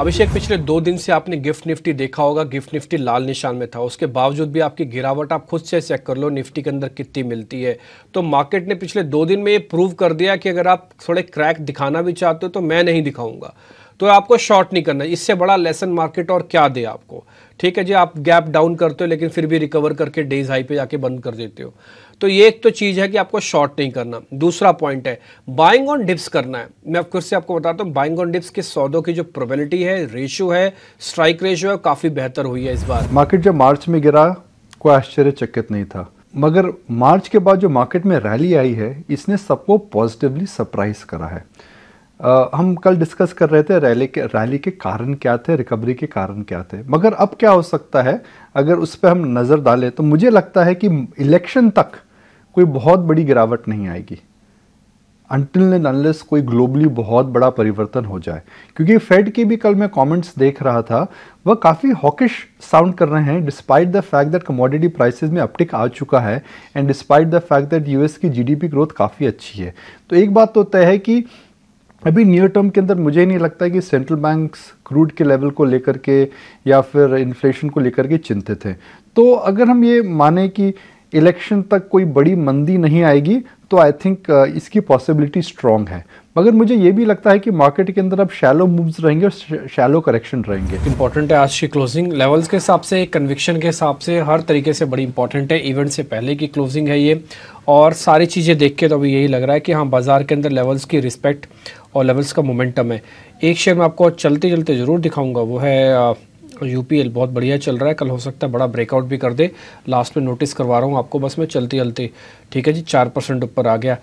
अभिषेक पिछले दो दिन से आपने गिफ्ट निफ्टी देखा होगा गिफ्ट निफ्टी लाल निशान में था उसके बावजूद भी आपकी गिरावट आप खुद से चेक कर लो निफ्टी के अंदर कितनी मिलती है तो मार्केट ने पिछले दो दिन में ये प्रूव कर दिया कि अगर आप थोड़े क्रैक दिखाना भी चाहते हो तो मैं नहीं दिखाऊंगा तो आपको शॉर्ट नहीं करना इससे बड़ा लेसन मार्केट और क्या दे आपको ठीक है जी आप गैप डाउन करते हो लेकिन फिर भी रिकवर करके डेज हाई पे जाके बंद कर देते हो तो ये एक तो चीज़ है कि आपको शॉर्ट नहीं करना दूसरा पॉइंट है बाइंग ऑन डिप्स करना है मैं खुद से आपको बताता हूँ बाइंग ऑन डिप्स के सौदों की जो प्रोबेबिलिटी है रेशियो है स्ट्राइक रेशो है काफ़ी बेहतर हुई है इस बार मार्केट जब मार्च में गिरा कोई आश्चर्यचकित नहीं था मगर मार्च के बाद जो मार्केट में रैली आई है इसने सबको पॉजिटिवली सरप्राइज करा है Uh, हम कल डिस्कस कर रहे थे रैली के रैली के कारण क्या थे रिकवरी के कारण क्या थे मगर अब क्या हो सकता है अगर उस पर हम नज़र डालें तो मुझे लगता है कि इलेक्शन तक कोई बहुत बड़ी गिरावट नहीं आएगी अनटिल एंड अनलेस कोई ग्लोबली बहुत बड़ा परिवर्तन हो जाए क्योंकि फेड के भी कल मैं कमेंट्स देख रहा था वह काफ़ी हॉकिश साउंड कर रहे हैं despite the fact that commodity prices में अपटिक आ चुका है and despite the fact that US की जीडीपी ग्रोथ काफ़ी अच्छी है तो एक बात तो तय है कि अभी नियर टर्म के अंदर मुझे नहीं लगता है कि सेंट्रल बैंक्स क्रूड के लेवल को लेकर के या फिर इन्फ्लेशन को लेकर के चिंतित हैं तो अगर हम ये माने कि इलेक्शन तक कोई बड़ी मंदी नहीं आएगी तो आई थिंक uh, इसकी पॉसिबिलिटी स्ट्रांग है मगर मुझे ये भी लगता है कि मार्केट के अंदर अब शैलो मूव्स रहेंगे और शैलो करेक्शन रहेंगे इंपॉर्टेंट है आज की क्लोजिंग लेवल्स के हिसाब से कन्विक्शन के हिसाब से हर तरीके से बड़ी इंपॉर्टेंट है इवेंट से पहले की क्लोजिंग है ये और सारी चीज़ें देख के तो अभी यही लग रहा है कि हाँ बाजार के अंदर लेवल्स की रिस्पेक्ट और लेवल्स का मोमेंटम है एक शेयर मैं आपको चलते चलते ज़रूर दिखाऊंगा वो है uh, यूपीएल बहुत बढ़िया चल रहा है कल हो सकता है बड़ा ब्रेकआउट भी कर दे लास्ट में नोटिस करवा रहा हूँ आपको बस मैं चलते चलते ठीक है जी चार परसेंट ऊपर आ गया